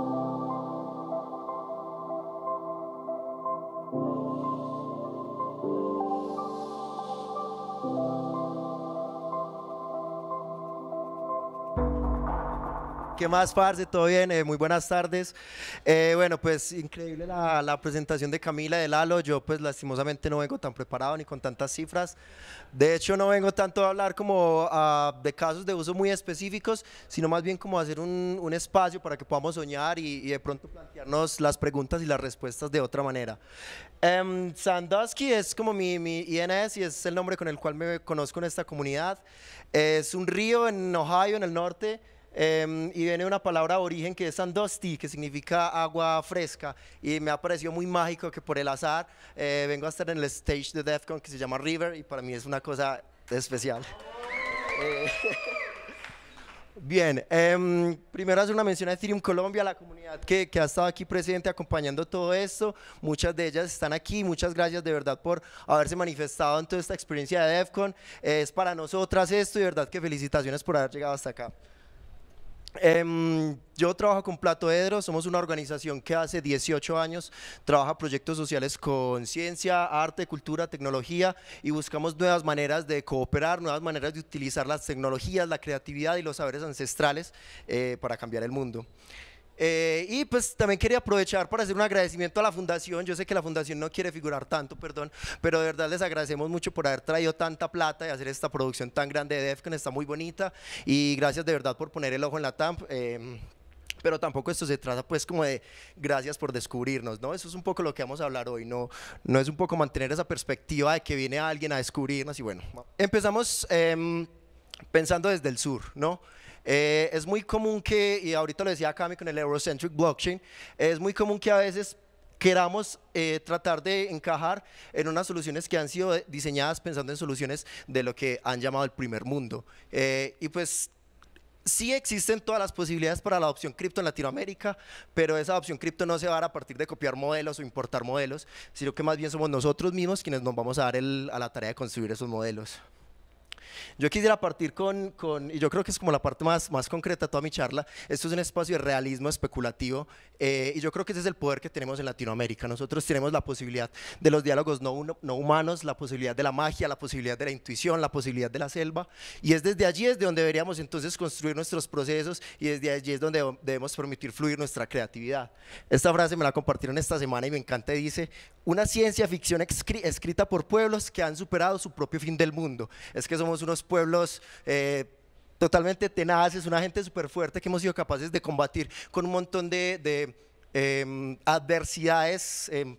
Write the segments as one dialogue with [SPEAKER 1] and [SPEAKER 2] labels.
[SPEAKER 1] you ¿Qué más, Parce? ¿Todo bien? Eh, muy buenas tardes. Eh, bueno, pues increíble la, presentación de Camila de Lalo. Yo pues lastimosamente no vengo tan preparado ni con tantas cifras. De hecho, no vengo tanto a hablar como ah, de casos de uso muy específicos, sino más bien como hacer un, espacio para que podamos soñar y, de pronto plantearnos las preguntas y las respuestas de otra manera. Em, Sandusky es como mi, mi INS y es el nombre con el cual me conozco en esta comunidad. Es un río en Ohio, en el norte Em, y viene una palabra de origen que es Andosti, que significa agua fresca. Y me ha parecido muy mágico que por el azar eh, vengo a estar en el stage de DEFCON que se llama River y para mí es una cosa especial. Eh, bien, eh, primero hacer una mención a Ethereum Colombia, a la comunidad que, ha estado aquí presente acompañando todo esto. Muchas de ellas están aquí. Muchas gracias de verdad por haberse manifestado en toda esta experiencia de DEFCON. es para nosotras esto y de verdad que felicitaciones por haber llegado hasta acá. Em, yo trabajo con Plato Edro. somos una organización que hace 18 años trabaja proyectos sociales con ciencia, arte, cultura, tecnología y buscamos nuevas maneras de cooperar, nuevas maneras de utilizar las tecnologías, la creatividad y los saberes ancestrales eh, para cambiar el mundo. Eh, y pues también quería aprovechar para hacer un agradecimiento a la fundación. Yo sé que la fundación no quiere figurar tanto, perdón, pero de verdad les agradecemos mucho por haber traído tanta plata y hacer esta producción tan grande de DEFCON. Está muy bonita y gracias de verdad por poner el ojo en la TAMP. Eh, pero tampoco esto se trata pues como de gracias por descubrirnos, ¿no? Eso es un poco lo que vamos a hablar hoy, ¿no? No es un poco mantener esa perspectiva de que viene alguien a descubrirnos y bueno, empezamos em, pensando desde el sur, ¿no? Eh, es muy común que, y ahorita lo decía Cami con el Eurocentric Blockchain, es muy común que a veces queramos eh, tratar de encajar en unas soluciones que han sido diseñadas pensando en soluciones de lo que han llamado el primer mundo. Eh, y pues sí existen todas las posibilidades para la adopción cripto en Latinoamérica, pero esa adopción cripto no se va a dar a partir de copiar modelos o importar modelos, sino que más bien somos nosotros mismos quienes nos vamos a dar a la tarea de construir esos modelos. Yo quisiera partir con, con, y yo creo que es como la parte más, más concreta de toda mi charla, esto es un espacio de realismo especulativo eh, y yo creo que ese es el poder que tenemos en Latinoamérica. Nosotros tenemos la posibilidad de los diálogos no, no humanos, la posibilidad de la magia, la posibilidad de la intuición, la posibilidad de la selva y es desde allí es de donde deberíamos entonces construir nuestros procesos y desde allí es donde debemos permitir fluir nuestra creatividad. Esta frase me la compartieron esta semana y me encanta, y dice, una ciencia ficción escrita por pueblos que han superado su propio fin del mundo. Es que somos unos pueblos... Eh, totalmente tenaces, una gente súper fuerte que hemos sido capaces de combatir con un montón de, em, adversidades em,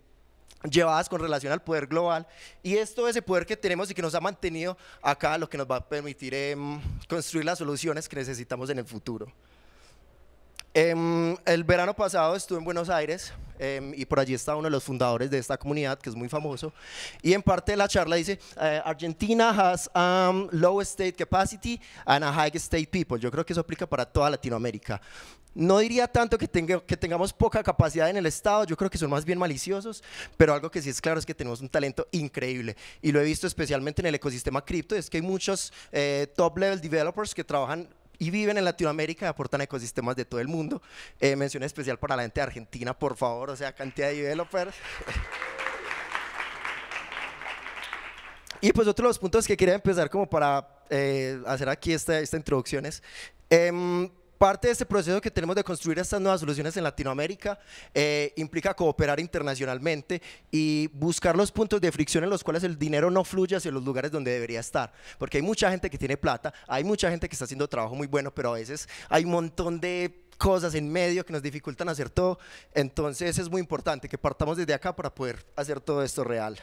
[SPEAKER 1] llevadas con relación al poder global. Y esto, ese poder que tenemos y que nos ha mantenido acá, lo que nos va a permitir em, construir las soluciones que necesitamos en el futuro. Em, el verano pasado estuve en Buenos Aires em, y por allí está uno de los fundadores de esta comunidad que es muy famoso y en parte de la charla dice eh, Argentina has a um, low state capacity and a high state people. Yo creo que eso aplica para toda Latinoamérica. No diría tanto que, que tengamos poca capacidad en el Estado, yo creo que son más bien maliciosos, pero algo que sí es claro es que tenemos un talento increíble y lo he visto especialmente en el ecosistema cripto, es que hay muchos eh, top level developers que trabajan y viven en Latinoamérica aportan ecosistemas de todo el mundo. Eh, mención especial para la gente de Argentina, por favor, o sea, cantidad de developers. y pues otro de los puntos que quería empezar como para eh, hacer aquí esta, esta introducción es... Em, parte de este proceso que tenemos de construir estas nuevas soluciones en Latinoamérica eh, implica cooperar internacionalmente y buscar los puntos de fricción en los cuales el dinero no fluye hacia los lugares donde debería estar. Porque hay mucha gente que tiene plata, hay mucha gente que está haciendo trabajo muy bueno, pero a veces hay un montón de cosas en medio que nos dificultan hacer todo. Entonces es muy importante que partamos desde acá para poder hacer todo esto real.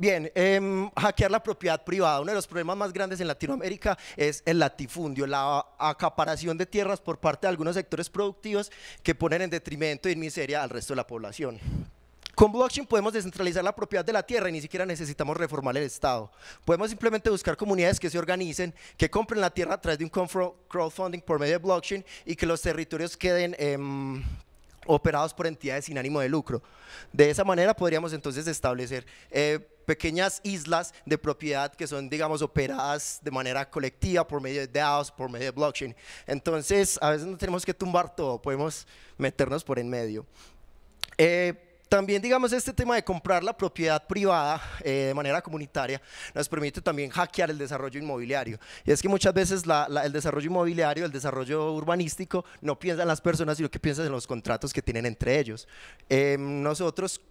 [SPEAKER 1] Bien, em, hackear la propiedad privada. Uno de los problemas más grandes en Latinoamérica es el latifundio, la acaparación de tierras por parte de algunos sectores productivos que ponen en detrimento y en miseria al resto de la población. Con blockchain podemos descentralizar la propiedad de la tierra y ni siquiera necesitamos reformar el Estado. Podemos simplemente buscar comunidades que se organicen, que compren la tierra a través de un crowdfunding por medio de blockchain y que los territorios queden em, operados por entidades sin ánimo de lucro. De esa manera podríamos entonces establecer eh, pequeñas islas de propiedad que son, digamos, operadas de manera colectiva por medio de DAOs, por medio de blockchain. Entonces, a veces no tenemos que tumbar todo, podemos meternos por en medio. Eh, también, digamos, este tema de comprar la propiedad privada eh, de manera comunitaria nos permite también hackear el desarrollo inmobiliario. Y es que muchas veces el desarrollo inmobiliario, el desarrollo urbanístico, no piensa en las personas, sino que piensa en los contratos que tienen entre ellos. Em, nosotros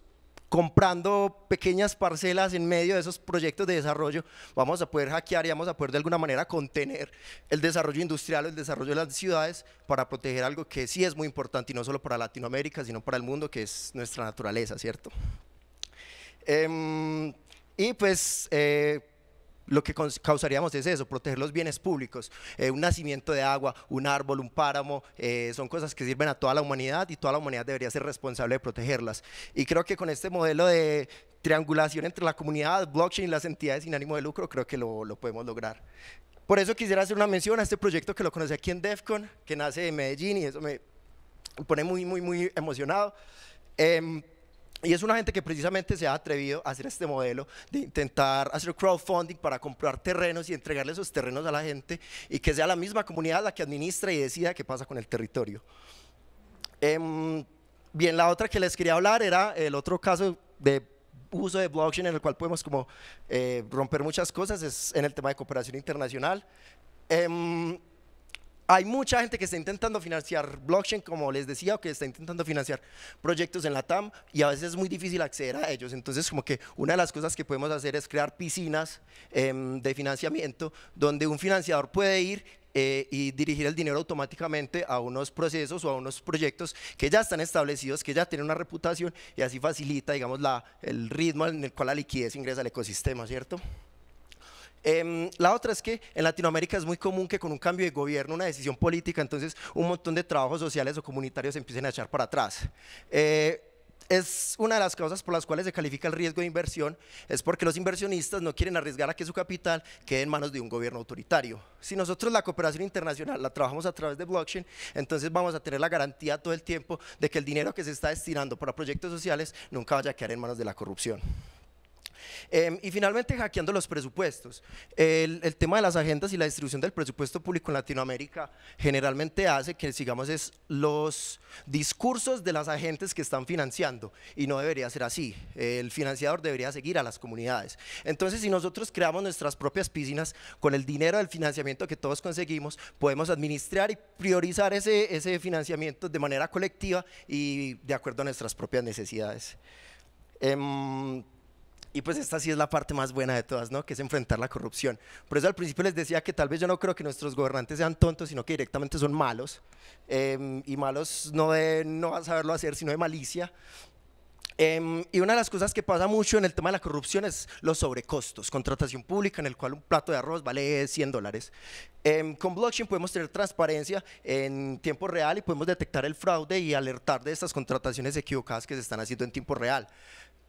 [SPEAKER 1] comprando pequeñas parcelas en medio de esos proyectos de desarrollo, vamos a poder hackear y vamos a poder de alguna manera contener el desarrollo industrial, el desarrollo de las ciudades para proteger algo que sí es muy importante y no solo para Latinoamérica, sino para el mundo, que es nuestra naturaleza, ¿cierto? Em, y pues eh, lo que causaríamos es eso, proteger los bienes públicos, eh, un nacimiento de agua, un árbol, un páramo, eh, son cosas que sirven a toda la humanidad y toda la humanidad debería ser responsable de protegerlas. Y creo que con este modelo de triangulación entre la comunidad, blockchain y las entidades sin ánimo de lucro, creo que lo, podemos lograr. Por eso quisiera hacer una mención a este proyecto que lo conocí aquí en DEFCON, que nace en Medellín y eso me pone muy, muy, muy emocionado. Em, y es una gente que precisamente se ha atrevido a hacer este modelo de intentar hacer crowdfunding para comprar terrenos y entregarle esos terrenos a la gente y que sea la misma comunidad la que administra y decida qué pasa con el territorio. Em, bien, la otra que les quería hablar era el otro caso de uso de blockchain en el cual podemos como eh, romper muchas cosas, es en el tema de cooperación internacional. Em, hay mucha gente que está intentando financiar blockchain, como les decía, o que está intentando financiar proyectos en la TAM y a veces es muy difícil acceder a ellos. Entonces, como que una de las cosas que podemos hacer es crear piscinas em, de financiamiento donde un financiador puede ir eh, y dirigir el dinero automáticamente a unos procesos o a unos proyectos que ya están establecidos, que ya tienen una reputación y así facilita, digamos, el ritmo en el cual la liquidez ingresa al ecosistema, ¿cierto? Em, la otra es que en Latinoamérica es muy común que con un cambio de gobierno, una decisión política, entonces un montón de trabajos sociales o comunitarios se empiecen a echar para atrás. Eh, es una de las causas por las cuales se califica el riesgo de inversión, es porque los inversionistas no quieren arriesgar a que su capital quede en manos de un gobierno autoritario. Si nosotros la cooperación internacional la trabajamos a través de blockchain, entonces vamos a tener la garantía todo el tiempo de que el dinero que se está destinando para proyectos sociales nunca vaya a quedar en manos de la corrupción. Em, y finalmente, hackeando los presupuestos. El, tema de las agendas y la distribución del presupuesto público en Latinoamérica generalmente hace que sigamos es los discursos de las agentes que están financiando y no debería ser así. El financiador debería seguir a las comunidades. Entonces, si nosotros creamos nuestras propias piscinas con el dinero del financiamiento que todos conseguimos, podemos administrar y priorizar ese, financiamiento de manera colectiva y de acuerdo a nuestras propias necesidades. Em, y pues esta sí es la parte más buena de todas, ¿no? Que es enfrentar la corrupción. Por eso al principio les decía que tal vez yo no creo que nuestros gobernantes sean tontos, sino que directamente son malos. Em, y malos no de no saberlo hacer, sino de malicia. Em, y una de las cosas que pasa mucho en el tema de la corrupción es los sobrecostos. Contratación pública, en el cual un plato de arroz vale 100 dólares. Em, con blockchain podemos tener transparencia en tiempo real y podemos detectar el fraude y alertar de estas contrataciones equivocadas que se están haciendo en tiempo real.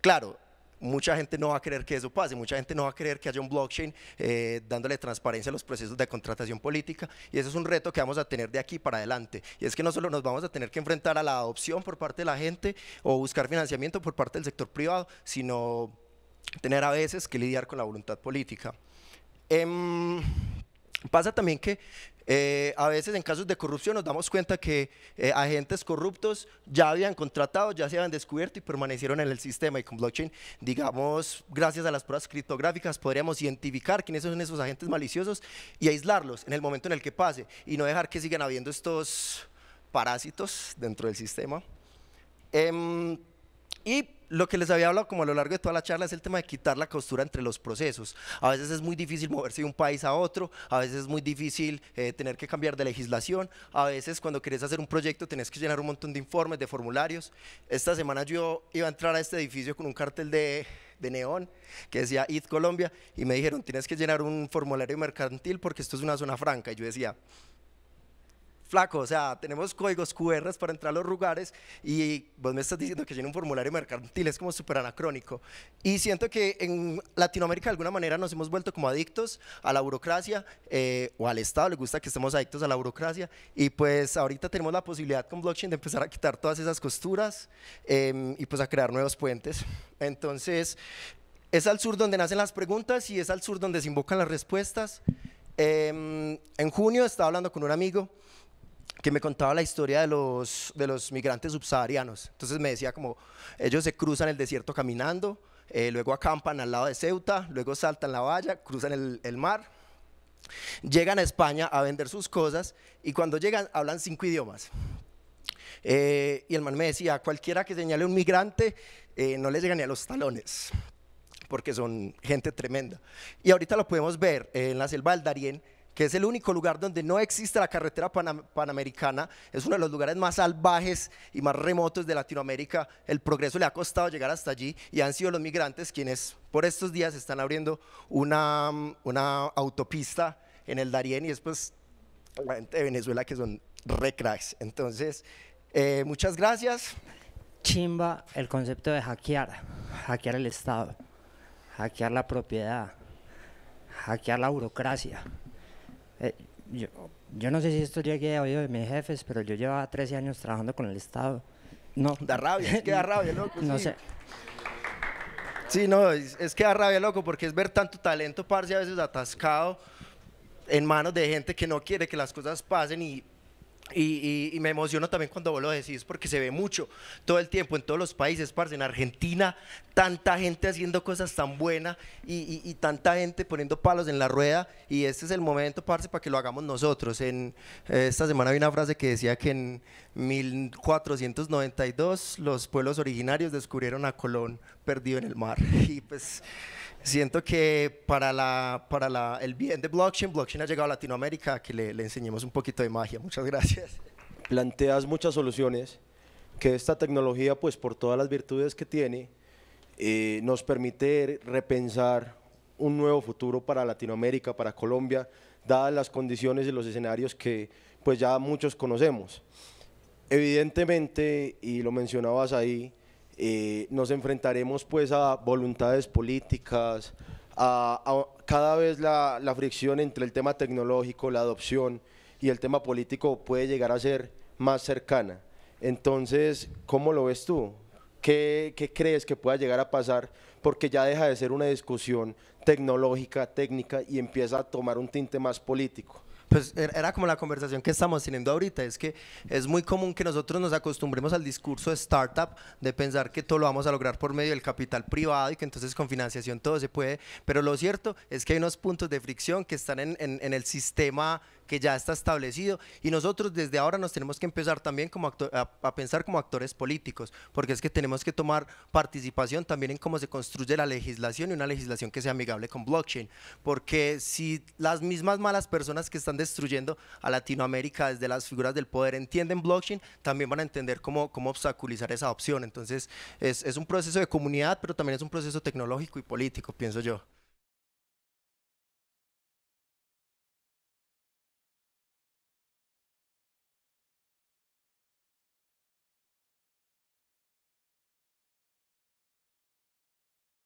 [SPEAKER 1] Claro, mucha gente no va a creer que eso pase, mucha gente no va a creer que haya un blockchain eh, dándole transparencia a los procesos de contratación política y eso es un reto que vamos a tener de aquí para adelante. Y es que no solo nos vamos a tener que enfrentar a la adopción por parte de la gente o buscar financiamiento por parte del sector privado, sino tener a veces que lidiar con la voluntad política. Em, pasa también que eh, a veces en casos de corrupción nos damos cuenta que eh, agentes corruptos ya habían contratado, ya se habían descubierto y permanecieron en el sistema. Y con blockchain, digamos, gracias a las pruebas criptográficas, podríamos identificar quiénes son esos agentes maliciosos y aislarlos en el momento en el que pase y no dejar que sigan habiendo estos parásitos dentro del sistema. Em, y lo que les había hablado como a lo largo de toda la charla es el tema de quitar la costura entre los procesos. A veces es muy difícil moverse de un país a otro, a veces es muy difícil eh, tener que cambiar de legislación, a veces cuando querés hacer un proyecto tenés que llenar un montón de informes, de formularios. Esta semana yo iba a entrar a este edificio con un cartel de, de neón que decía IT Colombia y me dijeron tienes que llenar un formulario mercantil porque esto es una zona franca. Y yo decía flaco, o sea, tenemos códigos QR para entrar a los lugares y vos me estás diciendo que tiene un formulario mercantil, es como súper anacrónico. Y siento que en Latinoamérica de alguna manera nos hemos vuelto como adictos a la burocracia eh, o al Estado, le gusta que estemos adictos a la burocracia y pues ahorita tenemos la posibilidad con blockchain de empezar a quitar todas esas costuras em, y pues a crear nuevos puentes. Entonces, es al sur donde nacen las preguntas y es al sur donde se invocan las respuestas. Em, en junio estaba hablando con un amigo que me contaba la historia de los, de los migrantes subsaharianos. Entonces me decía como, ellos se cruzan el desierto caminando, eh, luego acampan al lado de Ceuta, luego saltan la valla, cruzan el, mar, llegan a España a vender sus cosas y cuando llegan hablan cinco idiomas. Eh, y el man me decía, cualquiera que señale un migrante eh, no le llegan ni a los talones, porque son gente tremenda. Y ahorita lo podemos ver en la selva del Darién, que es el único lugar donde no existe la carretera panamericana, es uno de los lugares más salvajes y más remotos de Latinoamérica. El progreso le ha costado llegar hasta allí y han sido los migrantes quienes por estos días están abriendo una, autopista en el Darién y después la gente de Venezuela que son re-cracks. Entonces, eh, muchas gracias. Chimba el concepto de hackear, hackear el Estado, hackear la propiedad, hackear la burocracia. Eh, yo, no sé si esto llegue a oído de mis jefes, pero yo llevaba 13 años trabajando con el Estado. No. Da rabia, es que da rabia, loco. no sí. sé. Sí, no, es, que da rabia, loco, porque es ver tanto talento, parce, a veces atascado en manos de gente que no quiere que las cosas pasen y y, me emociono también cuando vos lo decís porque se ve mucho todo el tiempo en todos los países, parce, en Argentina, tanta gente haciendo cosas tan buenas y, y, tanta gente poniendo palos en la rueda y este es el momento, parce, para que lo hagamos nosotros. En, eh, esta semana vi una frase que decía que en 1492 los pueblos originarios descubrieron a Colón perdido en el mar y pues Siento que para, la, para la, el bien de blockchain, blockchain ha llegado a Latinoamérica, que le, enseñemos un poquito de magia. Muchas gracias. Planteas muchas soluciones que esta tecnología, pues por todas las virtudes que tiene, eh, nos permite repensar un nuevo futuro para Latinoamérica, para Colombia, dadas las condiciones y los escenarios que pues ya muchos conocemos. Evidentemente, y lo mencionabas ahí, eh, nos enfrentaremos pues a voluntades políticas, a, cada vez la, fricción entre el tema tecnológico, la adopción y el tema político puede llegar a ser más cercana. Entonces, ¿cómo lo ves tú? qué crees que pueda llegar a pasar? Porque ya deja de ser una discusión tecnológica, técnica y empieza a tomar un tinte más político pues era como la conversación que estamos teniendo ahorita, es que es muy común que nosotros nos acostumbremos al discurso de startup, de pensar que todo lo vamos a lograr por medio del capital privado y que entonces con financiación todo se puede, pero lo cierto es que hay unos puntos de fricción que están en, en el sistema que ya está establecido y nosotros desde ahora nos tenemos que empezar también como a, pensar como actores políticos, porque es que tenemos que tomar participación también en cómo se construye la legislación y una legislación que sea amigable con blockchain, porque si las mismas malas personas que están destruyendo a Latinoamérica desde las figuras del poder entienden blockchain, también van a entender cómo, cómo obstaculizar esa opción. Entonces es un proceso de comunidad, pero también es un proceso tecnológico y político, pienso yo.